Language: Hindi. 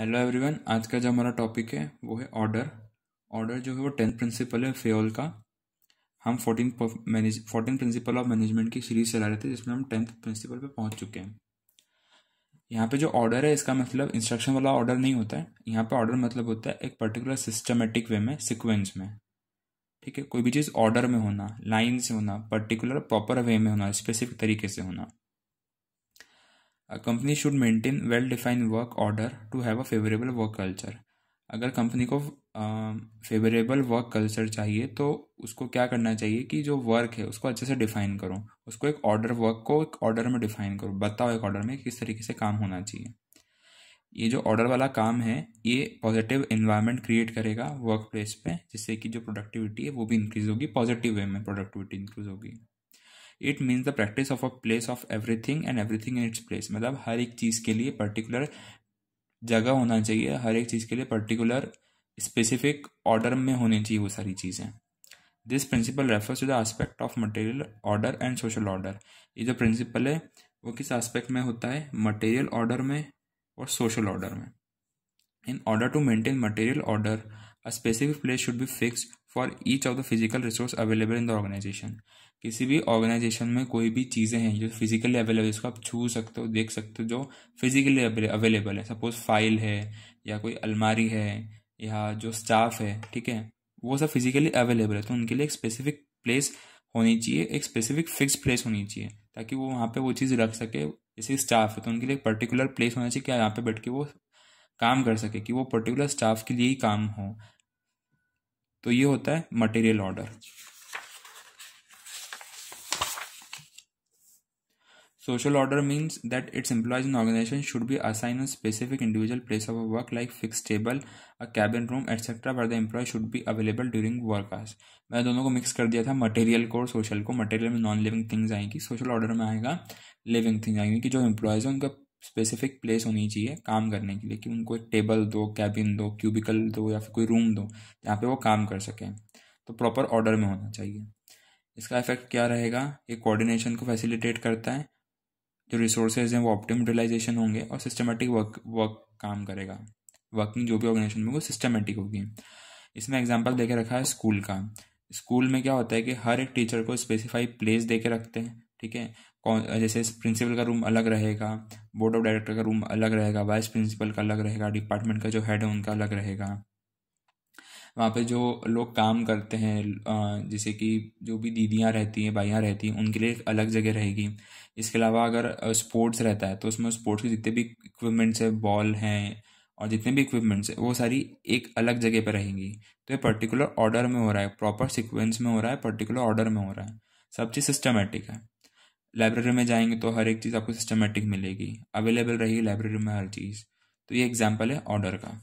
हेलो एवरीवन आज का जो हमारा टॉपिक है वो है ऑर्डर ऑर्डर जो है वो टेंथ प्रिंसिपल है फेल का हम fourteen manage fourteen principle of management की सीरीज चला रहे थे जिसमें हम टेंथ प्रिंसिपल पे पहुंच चुके हैं यहाँ पे जो ऑर्डर है इसका मतलब इंस्ट्रक्शन वाला ऑर्डर नहीं होता है यहाँ पे ऑर्डर मतलब होता है एक पर्टिकुलर सिस्टमेटिक वे में सिक्वेंस में ठीक है कोई भी चीज़ ऑर्डर में होना लाइन से होना पर्टिकुलर प्रॉपर वे में होना स्पेसिफिक तरीके से होना a company should maintain well defined work order to have a favourable work culture अगर कंपनी को फेवरेबल वर्क कल्चर चाहिए तो उसको क्या करना चाहिए कि जो वर्क है उसको अच्छे से डिफाइन करो उसको एक ऑर्डर वर्क को एक ऑर्डर में डिफाइन करो बताओ एक ऑर्डर में किस तरीके से काम होना चाहिए ये जो ऑर्डर वाला काम है ये पॉजिटिव इन्वायरमेंट क्रिएट करेगा वर्क प्लेस पर जिससे कि जो प्रोडक्टिविटी है वो भी इंक्रीज़ होगी पॉजिटिव वे में प्रोडक्टिविटी इंक्रीज़ होगी it means the practice of a place of everything and everything in its place मतलब हर एक चीज़ के लिए पर्टिकुलर जगह होना चाहिए हर एक चीज़ के लिए पर्टिकुलर स्पेसिफिक ऑर्डर में होनी चाहिए वो सारी चीज़ें this principle refers to the aspect of material order and social order ये जो प्रिंसिपल है वो किस आस्पेक्ट में होता है मटेरियल ऑर्डर में और सोशल ऑर्डर में in order to maintain material order a specific place should be fixed for each of the physical resource available in the organisation किसी भी ऑर्गेनाइजेशन में कोई भी चीज़ें हैं जो फिजिकली अवेलेबल है जिसको आप छू सकते हो देख सकते हो जो फिजिकली अवेलेबल है सपोज फाइल है या कोई अलमारी है या जो स्टाफ है ठीक है वो सब फिजिकली अवेलेबल है तो उनके लिए एक स्पेसिफिक प्लेस होनी चाहिए एक स्पेसिफिक फिक्स प्लेस होनी चाहिए ताकि वो वहाँ पे वो चीज़ रख सके जैसे स्टाफ है तो उनके लिए एक पर्टिकुलर प्लेस होना चाहिए कि यहाँ पे बैठ के वो काम कर सके कि वो पर्टिकुलर स्टाफ के लिए ही काम हो तो ये होता है material order social order means that its employees in organisation should be assigned specific individual place of work like fix table a cabin room etcetera for the employee should भी अवेलेबल ड्यूरिंग वर्क आवर्स मैं दोनों को मिक्स कर दिया था मटेरियल को और सोशल को मटेरियल में नॉन लिविंग थिंग्स आएंगी सोशल ऑर्डर में आएगा लिविंग थिंग्स आएंगी कि जो एम्प्लॉयज है उनका स्पेसिफिक प्लेस होनी चाहिए काम करने के लिए कि उनको एक टेबल दो कैबिन दो क्यूबिकल दो या फिर कोई रूम दो जहाँ पे वो काम कर सकें तो प्रॉपर ऑर्डर में होना चाहिए इसका इफेक्ट क्या रहेगा ये कोऑर्डिनेशन को फैसिलिटेट करता है जो रिसोर्सेज हैं वो ऑप्टिम यूटिलाइजेशन होंगे और सिस्टमेटिक वर्क वर्क काम करेगा वर्किंग जो भी ऑर्गेनाइजेशन में वो सिस्टमेटिक होगी इसमें एग्जाम्पल दे के रखा है स्कूल का स्कूल में क्या होता है कि हर एक टीचर को स्पेसिफाइड प्लेस दे के रखते हैं ठीक है कौन जैसे प्रिंसिपल का रूम अलग रहेगा बोर्ड ऑफ डायरेक्टर का रूम अलग रहेगा वाइस प्रिंसिपल का अलग रहेगा डिपार्टमेंट का जो हेड है उनका अलग रहेगा वहाँ पे जो लोग काम करते हैं जैसे कि जो भी दीदियाँ रहती हैं भाइयाँ रहती हैं उनके लिए अलग जगह रहेगी इसके अलावा अगर स्पोर्ट्स रहता है तो उसमें स्पोर्ट्स के जितने भी इक्विपमेंट्स है बॉल हैं और जितने भी इक्विपमेंट्स हैं वो सारी एक अलग जगह पर रहेंगी तो ये पर्टिकुलर ऑर्डर में हो रहा है प्रॉपर सिक्वेंस में हो रहा है पर्टिकुलर ऑर्डर में हो रहा है सब चीज़ सिस्टमेटिक है लाइब्रेरी में जाएंगे तो हर एक चीज़ आपको सिस्टमेटिक मिलेगी अवेलेबल रहेगी लाइब्रेरी में हर चीज़ तो ये एग्जाम्पल है ऑर्डर का